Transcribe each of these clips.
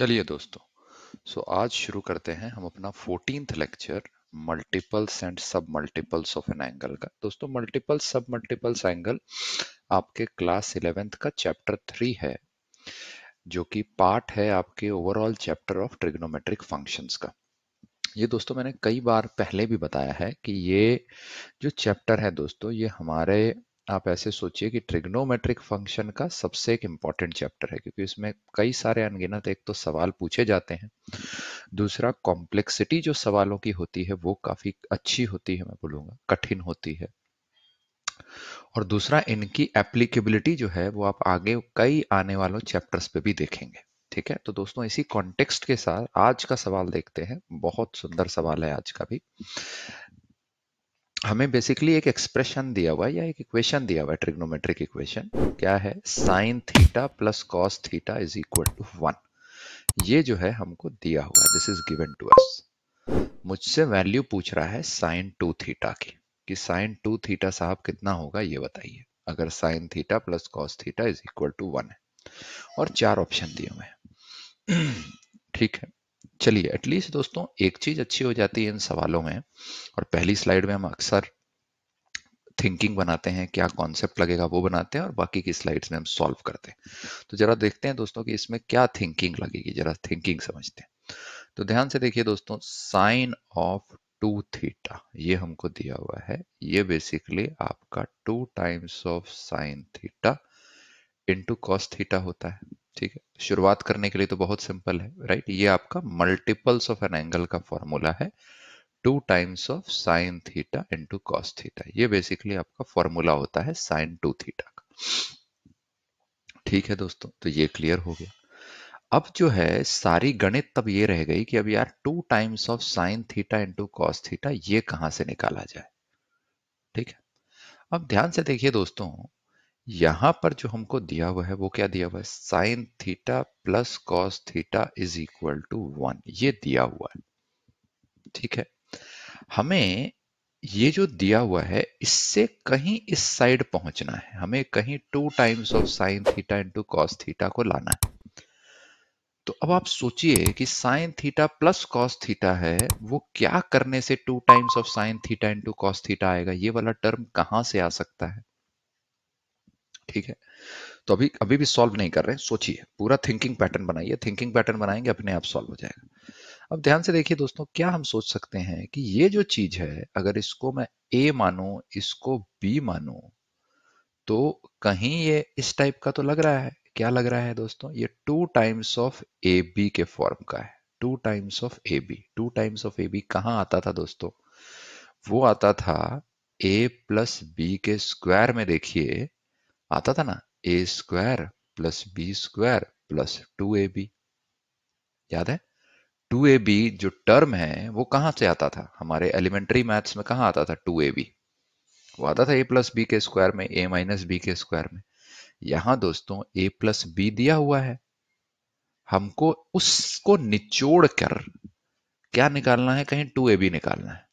चलिए दोस्तों सो so, आज शुरू करते हैं हम अपना fourteen lecture multiples and sub multiples of N angle का दोस्तों मल्टीपल सब मल्टीपल्स एंगल आपके क्लास इलेवेंथ का चैप्टर थ्री है जो कि पार्ट है आपके overall chapter of trigonometric functions का ये दोस्तों मैंने कई बार पहले भी बताया है कि ये जो चैप्टर है दोस्तों ये हमारे आप ऐसे सोचिए कि ट्रिग्नोमेट्रिक फंक्शन का सबसे एक इम्पॉर्टेंट चैप्टर है क्योंकि इसमें कई सारे अनगिनत एक तो सवाल पूछे जाते हैं दूसरा कॉम्प्लेक्सिटी जो सवालों की होती है वो काफ़ी अच्छी होती है मैं बोलूंगा कठिन होती है और दूसरा इनकी एप्लीकेबिलिटी जो है वो आप आगे कई आने वालों चैप्टर्स पे भी देखेंगे ठीक है तो दोस्तों इसी कॉन्टेक्स्ट के साथ आज का सवाल देखते हैं बहुत सुंदर सवाल है आज का भी हमें बेसिकली एक एक्सप्रेशन दिया हुआ है या एक इक्वेशन दिया हुआ है ट्रिग्नोमेट्रिक इक्वेशन क्या है sine theta plus cos theta is equal to one ये जो है हमको दिया हुआ है this is given to us मुझसे वैल्यू पूछ रहा है साइन टू थीटा की कि साइन टू थीटा साहब कितना होगा ये बताइए अगर sine theta plus cos theta is equal to one है और चार ऑप्शन दिए हुए हैं ठीक है चलिए एटलीस्ट दोस्तों एक चीज अच्छी हो जाती है इन सवालों में और पहली स्लाइड में हम अक्सर थिंकिंग बनाते हैं क्या कॉन्सेप्ट लगेगा वो बनाते हैं और बाकी की स्लाइड्स में हम सॉल्व करते हैं तो जरा देखते हैं दोस्तों कि इसमें क्या थिंकिंग लगेगी जरा थिंकिंग समझते हैं तो ध्यान से देखिए दोस्तों साइन ऑफ टू थीटा ये हमको दिया हुआ है ये बेसिकली आपका two times of sine theta into cos theta होता है ठीक है तो शुरुआत करने के लिए तो बहुत सिंपल है राइट ये आपका मल्टीपल्स ऑफ एन एंगल का फॉर्मूला है two times of sine theta into cos theta ये बेसिकली आपका फॉर्मूला होता है साइन टू थीटा का ठीक है दोस्तों तो ये क्लियर हो गया अब जो है सारी गणित तब ये रह गई कि अब यार two times of sine theta into cos theta ये कहां से निकाला जाए ठीक है अब ध्यान से देखिए दोस्तों यहां पर जो हमको दिया हुआ है वो क्या दिया हुआ है sine theta plus cos theta is equal to one ये दिया हुआ है ठीक है हमें ये जो दिया हुआ है इससे कहीं इस साइड पहुंचना है हमें कहीं two times of sine theta into cos theta को लाना है तो अब आप सोचिए कि sine theta plus cos theta है वो क्या करने से two times of sine theta into cos theta आएगा ये वाला टर्म कहां से आ सकता है ठीक है तो अभी अभी भी सॉल्व नहीं कर रहे सोचिए पूरा थिंकिंग पैटर्न बनाइए थिंकिंग पैटर्न बनाएंगे अपने आप सॉल्व हो जाएगा अब ध्यान से देखिए दोस्तों क्या हम सोच सकते हैं कि ये जो चीज है अगर इसको मैं ए मानू इसको बी मानू तो कहीं ये इस टाइप का तो लग रहा है क्या लग रहा है दोस्तों ये two times of A B के फॉर्म का है two times of A B two times of A B कहां आता था दोस्तों वो आता था ए प्लस बी के स्क्वायर में देखिए आता था ना A square plus B square plus two A B याद है टू ए बी जो टर्म है वो कहां से आता था हमारे एलिमेंट्री मैथ्स में कहा आता था टू ए बी वो आता था ए प्लस बी के स्क्वायर में ए माइनस बी के स्क्वायर में यहां दोस्तों ए प्लस बी दिया हुआ है हमको उसको निचोड़ कर क्या निकालना है कहीं टू ए बी निकालना है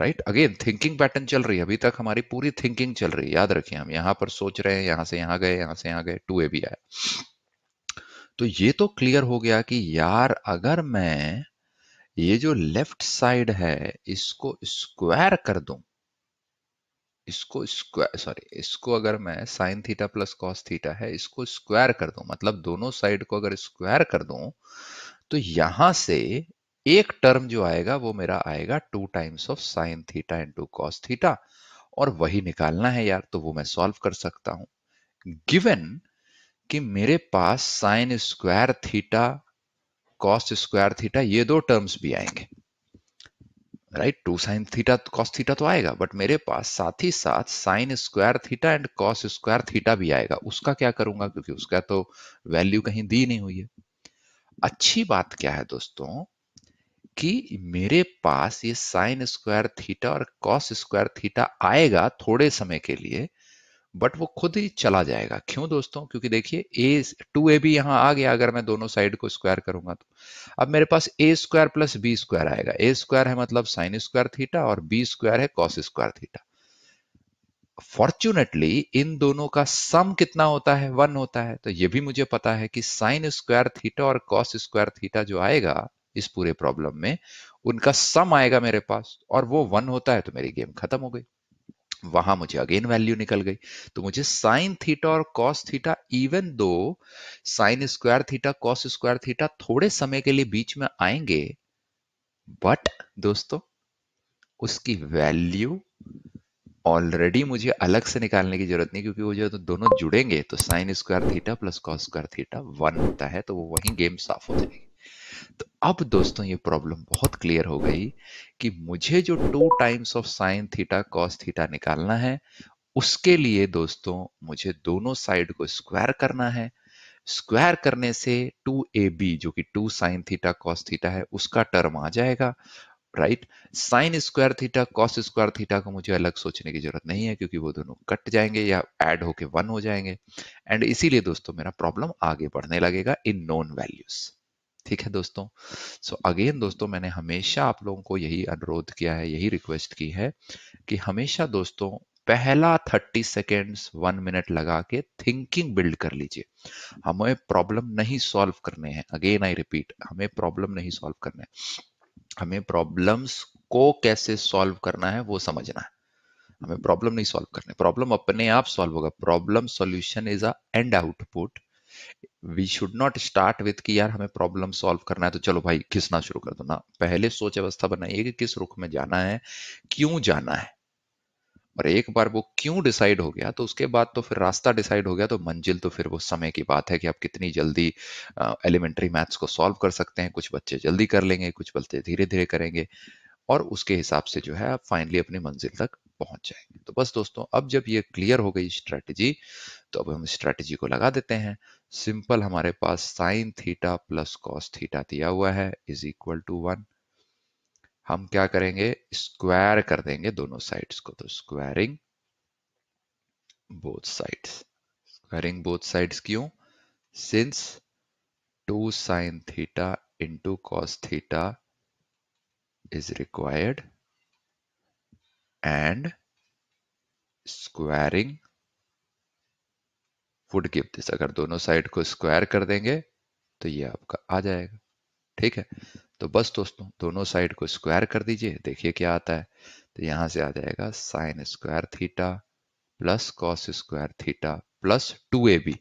राइट अगेन थिंकिंग पैटर्न चल रही है अभी तक हमारी पूरी थिंकिंग चल रही है याद रखिए हम यहां पर सोच रहे हैं यहां से यहां गए यहां से यहां गए टू ए भी आया तो ये तो क्लियर हो गया कि यार अगर मैं ये जो लेफ्ट साइड है इसको स्क्वायर कर दूं इसको स्क्वायर सॉरी इसको अगर मैं sine theta plus cos theta है इसको स्क्वायर कर दूं मतलब दोनों साइड को अगर स्क्वायर कर दूं तो यहां से एक टर्म जो आएगा वो मेरा आएगा two times of sine theta into cos theta और वही निकालना है यार तो वो मैं सॉल्व कर सकता हूं गिवन कि मेरे पास sine square theta cos square theta ये दो टर्म्स भी आएंगे right two sine theta cos theta तो आएगा बट मेरे पास साथ ही साथ sine square theta and cos square theta भी आएगा उसका क्या करूंगा क्योंकि उसका तो वैल्यू कहीं दी नहीं हुई है अच्छी बात क्या है दोस्तों कि मेरे पास ये साइन स्क्वायर थीटा और कॉस स्क्वायर थीटा आएगा थोड़े समय के लिए बट वो खुद ही चला जाएगा क्यों दोस्तों क्योंकि देखिए ए टू ए भी यहां आ गया अगर मैं दोनों साइड को स्क्वायर करूंगा तो अब मेरे पास a square plus B square आएगा ए स्क्वायर है मतलब साइन स्क्वायर थीटा और बी स्क्वायर है कॉस स्क्वायर थीटा फॉर्चुनेटली इन दोनों का सम कितना होता है वन होता है तो ये भी मुझे पता है कि साइन स्क्वायर थीटा और कॉस स्क्वायर थीटा जो आएगा इस पूरे प्रॉब्लम में उनका सम आएगा मेरे पास और वो वन होता है तो मेरी गेम खत्म हो गई वहां मुझे अगेन वैल्यू निकल गई तो मुझे साइन थीटा और कॉस थीटा इवन दो sine square theta cos square theta थोड़े समय के लिए बीच में आएंगे बट दोस्तों उसकी वैल्यू ऑलरेडी मुझे अलग से निकालने की जरूरत नहीं क्योंकि वो जो तो दोनों जुड़ेंगे तो sine square theta plus cos square theta one होता है तो वो वही गेम साफ हो जाएगी तो अब दोस्तों ये प्रॉब्लम बहुत क्लियर हो गई कि मुझे जो two times of sine theta cos theta निकालना है उसके लिए दोस्तों मुझे दोनों साइड को स्क्वायर करना है स्क्वायर करने से बी जो कि two sine theta cos theta है उसका टर्म आ जाएगा right sine square theta cos square theta को मुझे अलग सोचने की जरूरत नहीं है क्योंकि वो दोनों कट जाएंगे या ऐड होके वन हो जाएंगे एंड इसीलिए दोस्तों मेरा प्रॉब्लम आगे बढ़ने लगेगा इन नोन वैल्यूज़ ठीक है दोस्तों सो so अगेन दोस्तों मैंने हमेशा आप लोगों को यही अनुरोध किया है यही रिक्वेस्ट की है कि हमेशा दोस्तों पहला 30 सेकेंड्स वन मिनट लगा के थिंकिंग बिल्ड कर लीजिए हमें प्रॉब्लम नहीं सॉल्व करने हैं अगेन आई रिपीट हमें प्रॉब्लम नहीं सॉल्व करने है. हमें प्रॉब्लम्स को कैसे सॉल्व करना है वो समझना है हमें प्रॉब्लम नहीं सॉल्व करने प्रॉब्लम अपने आप सॉल्व होगा problem solution is a and output we should not start with कि यार हमें प्रॉब्लम सॉल्व करना है तो चलो भाई घिसना शुरू कर दो ना पहले सोच अवस्था बनाइए कि किस रुख में जाना है क्यों जाना है और एक बार वो क्यों डिसाइड हो गया तो उसके बाद तो फिर रास्ता डिसाइड हो गया तो मंजिल तो फिर वो समय की बात है कि आप कितनी जल्दी एलिमेंट्री मैथ्स को सॉल्व कर सकते हैं कुछ बच्चे जल्दी कर लेंगे कुछ बच्चे धीरे धीरे करेंगे और उसके हिसाब से जो है आप फाइनली अपनी मंजिल तक पहुंच जाएंगे तो बस दोस्तों अब जब ये क्लियर हो गई स्ट्रैटेजी तो अब हम स्ट्रैटेजी को लगा देते हैं सिंपल हमारे पास sine theta plus cos theta दिया हुआ है इज इक्वल टू वन हम क्या करेंगे स्क्वायर कर देंगे दोनों साइड्स को तो squaring both sides squaring both sides क्यों since two sine theta into cos theta is required and squaring would give this अगर दोनों साइड को स्क्वायर कर देंगे तो ये आपका आ जाएगा ठीक है तो बस दोस्तों दोनों साइड को स्क्वायर कर दीजिए देखिए क्या आता है तो यहां से आ जाएगा sine square theta plus cos square theta plus two A B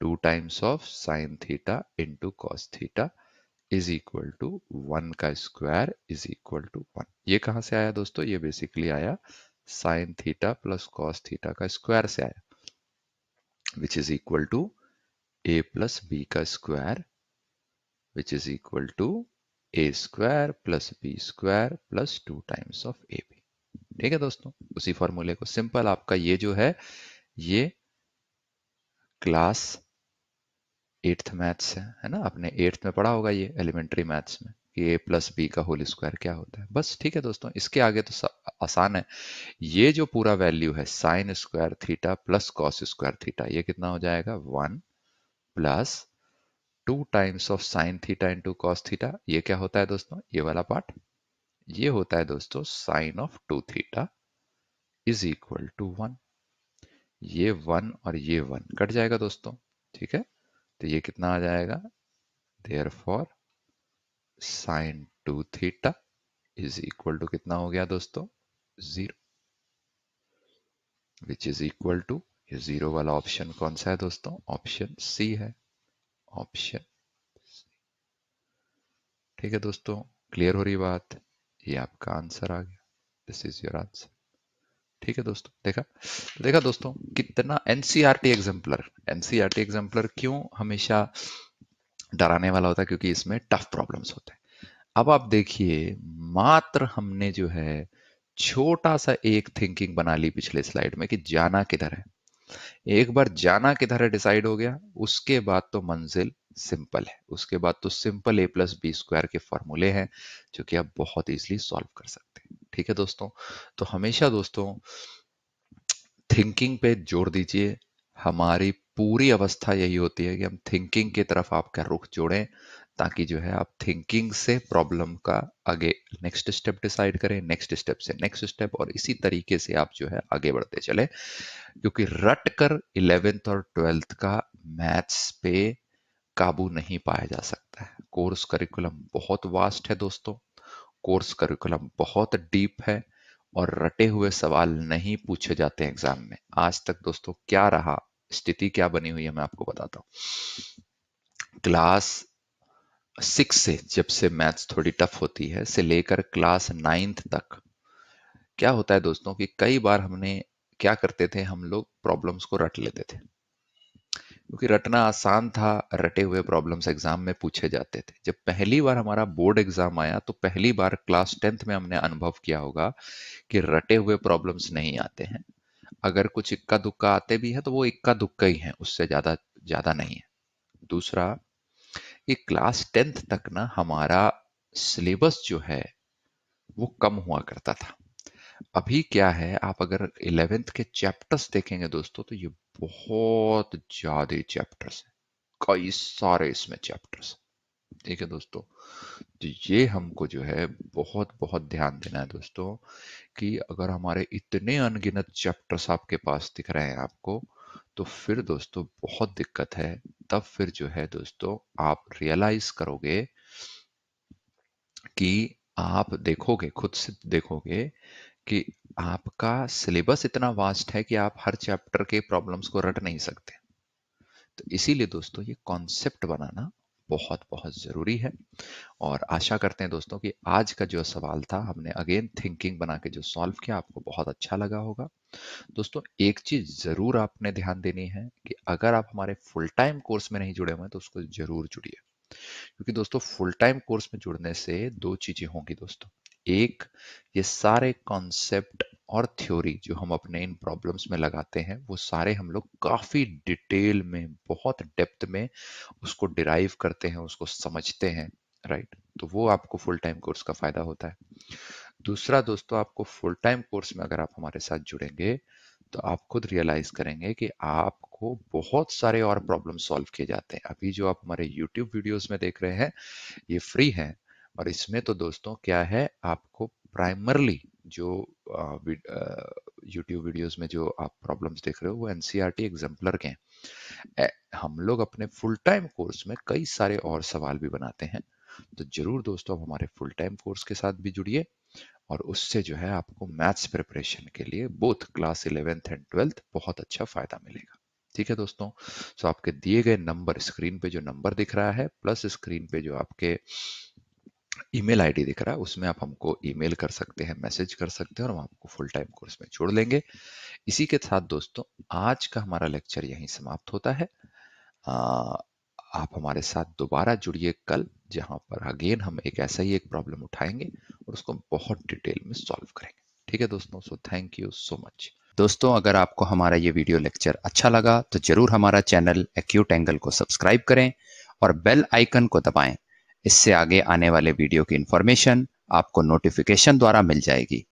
two times of sine theta into cos theta is equal to one का square is equal to one ये कहां से आया दोस्तों ये बेसिकली आया sine theta plus cos theta का square से आया which is equal to a plus b का square which is equal to a square plus b square plus two times of A b ठीक है दोस्तों उसी फॉर्मूले को सिंपल आपका ये जो है ये क्लास एट्थ मैथ्स है है ना आपने एट्थ में पढ़ा होगा ये एलिमेंट्री मैथ्स में कि ए प्लस बी का होल स्क्वायर क्या होता है बस ठीक है दोस्तों इसके आगे तो आसान है ये जो पूरा वैल्यू है sine square theta plus cos square theta ये कितना हो जाएगा one plus two times of sine theta into cos theta ये क्या होता है दोस्तों ये वाला पार्ट ये होता है दोस्तों sine of two theta is equal to one ये वन और ये वन कट जाएगा दोस्तों ठीक है तो ये कितना आ जाएगा therefore sine two theta is equal to कितना हो गया दोस्तों zero which is equal to ये जीरो वाला ऑप्शन कौन सा है दोस्तों ऑप्शन सी है ऑप्शन ठीक है दोस्तों क्लियर हो रही बात ये आपका आंसर आ गया दिस इज योर आंसर ठीक है दोस्तों देखा देखा दोस्तों कितना एनसीआरटी एग्जाम्पलर एनसीआरटी एग्जाम्पलर क्यों हमेशा डराने वाला होता है क्योंकि इसमें टफ प्रॉब्लम्स होते हैं अब आप देखिए मात्र हमने जो है छोटा सा एक थिंकिंग बना ली पिछले स्लाइड में कि जाना किधर है एक बार जाना किधर है डिसाइड हो गया उसके बाद तो मंजिल सिंपल है उसके बाद तो simple a plus B square के फॉर्मूले हैं जो कि आप बहुत इजीली सॉल्व कर सकते हैं ठीक है दोस्तों तो हमेशा दोस्तों थिंकिंग पे जोर दीजिए हमारी पूरी अवस्था यही होती है कि हम थिंकिंग की तरफ आपका रुख जोड़ें ताकि जो है आप थिंकिंग से प्रॉब्लम का आगे नेक्स्ट स्टेप डिसाइड करें नेक्स्ट स्टेप से नेक्स्ट स्टेप और इसी तरीके से आप जो है आगे बढ़ते चले क्योंकि रट कर इलेवेंथ और ट्वेल्थ का मैथ्स पे काबू नहीं पाया जा सकता है कोर्स करिकुलम बहुत वास्ट है दोस्तों कोर्स करिकुलम बहुत डीप है और रटे हुए सवाल नहीं पूछे जाते एग्जाम में आज तक दोस्तों क्या रहा स्थिति क्या बनी हुई है मैं आपको बताता हूं क्लास सिक्स से जब से मैथ्स थोड़ी टफ होती है से लेकर क्लास नाइन्थ तक क्या होता है दोस्तों कि कई बार हमने क्या करते थे हम लोग प्रॉब्लम्स को रट लेते थे क्योंकि रटना आसान था रटे हुए प्रॉब्लम्स एग्जाम में पूछे जाते थे जब पहली बार हमारा बोर्ड एग्जाम आया तो पहली बार क्लास टेंथ में हमने अनुभव किया होगा कि रटे हुए प्रॉब्लम्स नहीं आते हैं अगर कुछ इक्का दुक्का आते भी है तो वो इक्का दुक्का ही है उससे ज़्यादा ज़्यादा नहीं है दूसरा एक क्लास टेंथ तक ना हमारा सिलेबस जो है वो कम हुआ करता था अभी क्या है आप अगर इलेवेंथ के चैप्टर्स देखेंगे दोस्तों तो ये बहुत ज़्यादा चैप्टर्स है कई सारे इसमें चैप्टर्स ठीक है दोस्तों तो ये हमको जो है बहुत बहुत ध्यान देना है दोस्तों कि अगर हमारे इतने अनगिनत चैप्टर्स आपके पास दिख रहे हैं आपको तो फिर दोस्तों बहुत दिक्कत है तब फिर जो है दोस्तों आप रियलाइज करोगे कि आप देखोगे खुद से देखोगे कि आपका सिलेबस इतना वास्ट है कि आप हर चैप्टर के प्रॉब्लम्स को रट नहीं सकते तो इसीलिए दोस्तों ये कॉन्सेप्ट बनाना बहुत बहुत ज़रूरी है और आशा करते हैं दोस्तों कि आज का जो सवाल था हमने अगेन थिंकिंग बना के जो सॉल्व किया आपको बहुत अच्छा लगा होगा दोस्तों एक चीज़ ज़रूर आपने ध्यान देनी है कि अगर आप हमारे फुल टाइम कोर्स में नहीं जुड़े हुए हैं तो उसको ज़रूर जुड़िए क्योंकि दोस्तों फुल टाइम कोर्स में जुड़ने से दो चीज़ें होंगी दोस्तों एक ये सारे कॉन्सेप्ट और थ्योरी जो हम अपने इन प्रॉब्लम्स में लगाते हैं वो सारे हम लोग काफ़ी डिटेल में बहुत डेप्थ में उसको डिराइव करते हैं उसको समझते हैं राइट right? तो वो आपको फुल टाइम कोर्स का फ़ायदा होता है दूसरा दोस्तों आपको फुल टाइम कोर्स में अगर आप हमारे साथ जुड़ेंगे तो आप खुद रियलाइज करेंगे कि आपको बहुत सारे और प्रॉब्लम सॉल्व किए जाते हैं अभी जो आप हमारे यूट्यूब वीडियोस में देख रहे हैं ये फ्री हैं और इसमें तो दोस्तों क्या है आपको प्राइमरली जो यूट्यूब वीडियोस में जो आप प्रॉब्लम्स देख रहे हो वो एनसीईआरटी एग्जाम्पलर e के हैं हम लोग अपने फुल टाइम कोर्स में कई सारे और सवाल भी बनाते हैं तो जरूर दोस्तों आप हमारे फुल टाइम कोर्स के साथ भी जुड़िए और उससे जो है आपको मैथ्स प्रिपरेशन के लिए both class eleventh and twelfth बहुत अच्छा फायदा मिलेगा ठीक है दोस्तों सो तो आपके दिए गए नंबर स्क्रीन पे जो नंबर दिख रहा है प्लस स्क्रीन पे जो आपके ईमेल आईडी दिख रहा है उसमें आप हमको ईमेल कर सकते हैं मैसेज कर सकते हैं और हम आपको फुल टाइम कोर्स में छोड़ लेंगे इसी के साथ दोस्तों आज का हमारा लेक्चर यहीं समाप्त होता है आ, आप हमारे साथ दोबारा जुड़िए कल जहां पर अगेन हम एक ऐसा ही एक प्रॉब्लम उठाएंगे और उसको बहुत डिटेल में सॉल्व करेंगे ठीक है दोस्तों so thank you so much दोस्तों अगर आपको हमारा ये वीडियो लेक्चर अच्छा लगा तो जरूर हमारा चैनल एक्यूट एंगल को सब्सक्राइब करें और बेल आइकन को दबाएं इससे आगे आने वाले वीडियो की इंफॉर्मेशन आपको नोटिफिकेशन द्वारा मिल जाएगी